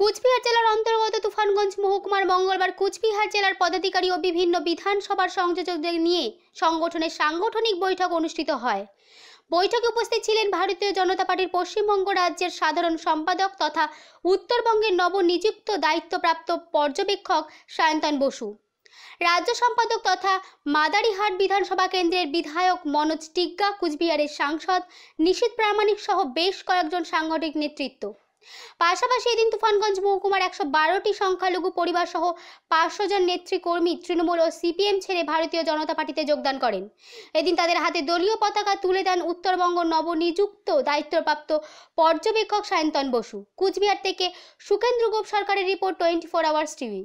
কুচবিহার জেলার অন্তর্গত তুফানগঞ্জ মহকুমার মঙ্গলবার কুচবিহার জেলার পদাধিকারী ও বিভিন্ন বিধানসভার সংযোজকদের নিয়ে সংগঠনের সাংগঠনিক বৈঠক অনুষ্ঠিত হয় বৈঠকে উপস্থিত ছিলেন ভারতীয় জনতা পার্টির পশ্চিমবঙ্গ রাজ্যের সাধারণ সম্পাদক তথা উত্তরবঙ্গের নবনিযুক্ত দায়িত্বপ্রাপ্ত পর্যবেক্ষক সায়ন্তন বসু রাজ্য সম্পাদক তথা মাদারিহাট বিধানসভা কেন্দ্রের বিধায়ক মনোজ টিগ্গা কুচবিহারের সাংসদ নিশীত প্রামাণিক সহ বেশ কয়েকজন সাংগঠনিক নেতৃত্ব পাশাপাশি এদিন তুফানগঞ্জ মহকুমার একশো বারোটি সংখ্যালঘু পরিবার সহ পাঁচশো জন নেত্রী কর্মী তৃণমূল ও সিপিএম ছেড়ে ভারতীয় জনতা পার্টিতে যোগদান করেন এদিন তাদের হাতে দলীয় পতাকা তুলে দেন উত্তরবঙ্গ নবনিযুক্ত দায়িত্বপ্রাপ্ত পর্যবেক্ষক সায়ন্তন বসু কুচবিহার থেকে সুকেন্দ্র গোপ সরকারের report twenty four hours TV